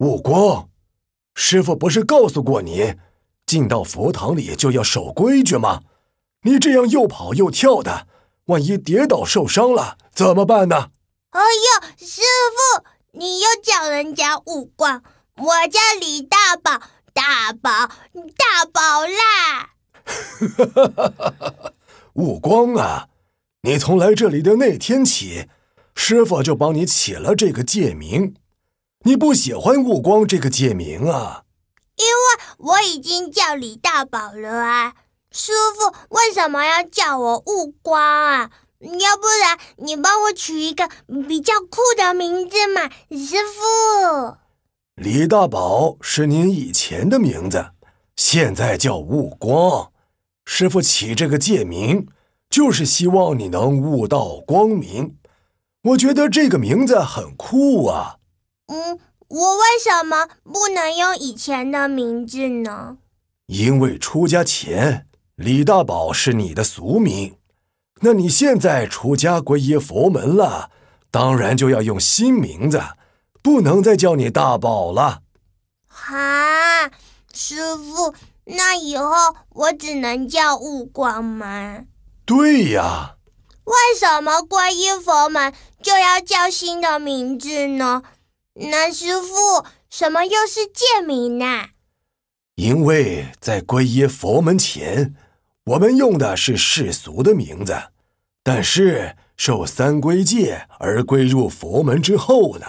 悟空，师傅不是告诉过你，进到佛堂里就要守规矩吗？你这样又跑又跳的，万一跌倒受伤了怎么办呢？哎呀，师傅，你又叫人家悟光，我叫李大宝，大宝，大宝啦！悟光啊，你从来这里的那天起，师傅就帮你起了这个戒名。你不喜欢悟光这个界名啊？因为我已经叫李大宝了啊！师傅为什么要叫我悟光啊？要不然你帮我取一个比较酷的名字嘛，师傅。李大宝是您以前的名字，现在叫悟光。师傅起这个界名，就是希望你能悟到光明。我觉得这个名字很酷啊。嗯，我为什么不能用以前的名字呢？因为出家前，李大宝是你的俗名。那你现在出家皈依佛门了，当然就要用新名字，不能再叫你大宝了。啊，师傅，那以后我只能叫悟光门。对呀，为什么皈依佛门就要叫新的名字呢？那师傅，什么又是戒名呢？因为在皈依佛门前，我们用的是世俗的名字；但是受三归戒而归入佛门之后呢，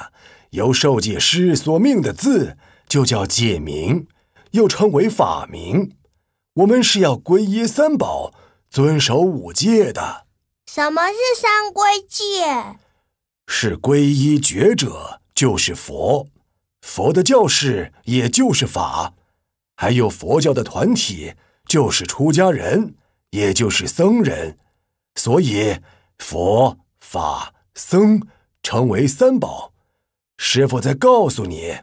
由受戒师所命的字就叫戒名，又称为法名。我们是要皈依三宝，遵守五戒的。什么是三归戒？是皈依觉者。就是佛，佛的教士也就是法，还有佛教的团体就是出家人，也就是僧人，所以佛法僧称为三宝。师傅在告诉你，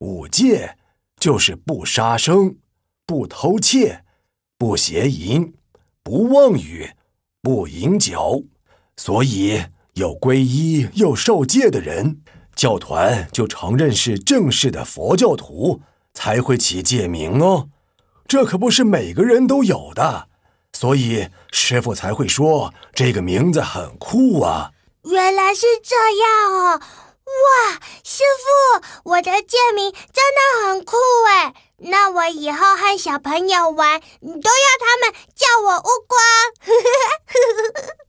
五戒就是不杀生、不偷窃、不邪淫、不妄语、不饮酒，所以有皈依又受戒的人。教团就承认是正式的佛教徒才会起戒名哦，这可不是每个人都有的，所以师傅才会说这个名字很酷啊。原来是这样哦，哇，师傅，我的戒名真的很酷哎，那我以后和小朋友玩，都要他们叫我乌光。